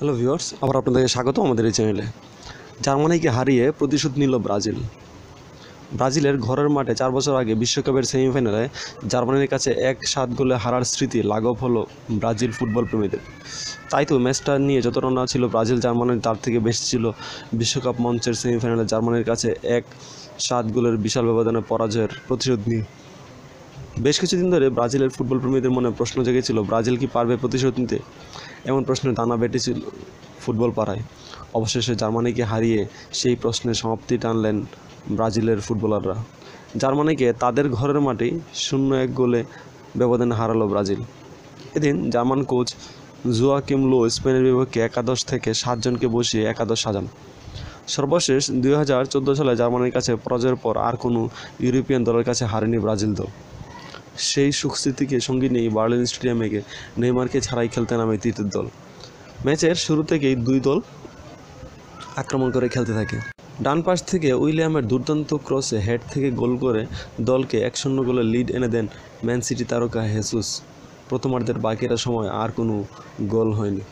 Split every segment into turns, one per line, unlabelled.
hello viewers আবার আপনাদেরকে স্বাগত আমাদের এই চ্যানেলে জার্মানিকে হারিয়ে প্রতিশোধ নিল ব্রাজিল ব্রাজিলের ঘরের মাঠে চার বছর আগে বিশ্বকাপের সেমিফাইনালে জার্মানির কাছে এক সাত গোলে হারার স্মৃতি লাঘব হলো ব্রাজিল ফুটবল প্রেমীদের তাই তো ম্যাচটা নিয়ে যতটা না ছিল ব্রাজিল জার্মানির তার থেকে বেশি ছিল বিশ্বকাপ মঞ্চের সেমিফাইনালে জার্মানির কাছে এক সাত গোলের বিশাল ব্যবধানে পরাজয়ের প্রতিশোধ নিয়ে বেশ কিছুদিন ধরে ব্রাজিলের ফুটবল প্রেমীদের মনে প্রশ্ন জেগেছিল ব্রাজিল কি পারবে প্রতিশোধ নিতে এমন প্রশ্নের দানা বেটেছিল ফুটবল পাড়ায় অবশেষে জার্মানিকে হারিয়ে সেই প্রশ্নের সমাপ্তি টানলেন ব্রাজিলের ফুটবলাররা জার্মানিকে তাদের ঘরের মাটি শূন্য এক গোলে ব্যবধানে হারালো ব্রাজিল এদিন জার্মান কোচ কিম লো স্পেনের বিপক্ষে একাদশ থেকে সাতজনকে বসিয়ে একাদশ সাজান সর্বশেষ দুই সালে জার্মানির কাছে পরাজয়ের পর আর কোনো ইউরোপিয়ান দলের কাছে হারেনি ব্রাজিল দল সেই সুখস্মৃতিকে সঙ্গে নিয়ে বার্লিন স্টেডিয়ামে নেইমারকে ছাড়াই খেলতে নামে তৃতীয় দল ম্যাচের শুরু থেকেই দুই দল আক্রমণ করে খেলতে থাকে ডান পাশ থেকে উইলিয়ামের দুর্দান্ত ক্রসে হেড থেকে গোল করে দলকে এক শূন্য গোলে লিড এনে দেন ম্যান সিটি তারকা হেসুস প্রথমার্ধের বাকিরা সময় আর কোনো গোল হয়নি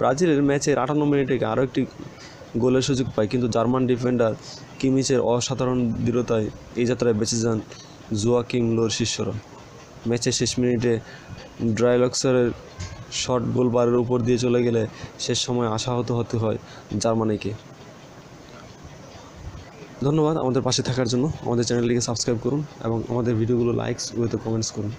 ব্রাজিলের ম্যাচের আটান্ন মিনিটে আরও একটি গোলের সুযোগ পায় কিন্তু জার্মান ডিফেন্ডার কিমিচের অসাধারণ দৃঢ়তায় এই যাত্রায় বেঁচে যান জোয়াকিম লোর শিষ্যরা ম্যাচের শেষ মিনিটে ড্রাইলক্সারের শর্ট গোল বারের উপর দিয়ে চলে গেলে শেষ সময় আশাহত হতে হয় জার্মানিকে ধন্যবাদ আমাদের পাশে থাকার জন্য আমাদের চ্যানেলটিকে সাবস্ক্রাইব করুন এবং আমাদের ভিডিওগুলো লাইকস ওয়েতে কমেন্টস করুন